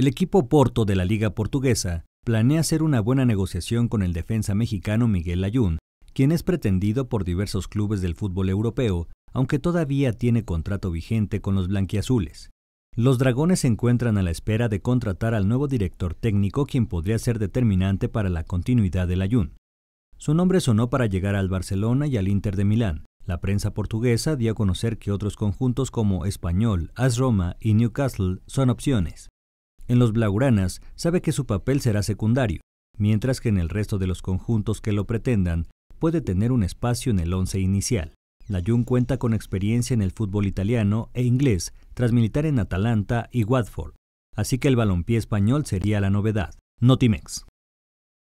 El equipo Porto de la Liga Portuguesa planea hacer una buena negociación con el defensa mexicano Miguel Ayun, quien es pretendido por diversos clubes del fútbol europeo, aunque todavía tiene contrato vigente con los blanquiazules. Los dragones se encuentran a la espera de contratar al nuevo director técnico quien podría ser determinante para la continuidad del Ayun. Su nombre sonó para llegar al Barcelona y al Inter de Milán. La prensa portuguesa dio a conocer que otros conjuntos como Español, AS Roma y Newcastle son opciones. En los Blauranas sabe que su papel será secundario, mientras que en el resto de los conjuntos que lo pretendan puede tener un espacio en el once inicial. Layun cuenta con experiencia en el fútbol italiano e inglés tras militar en Atalanta y Watford, así que el balompié español sería la novedad. Notimex.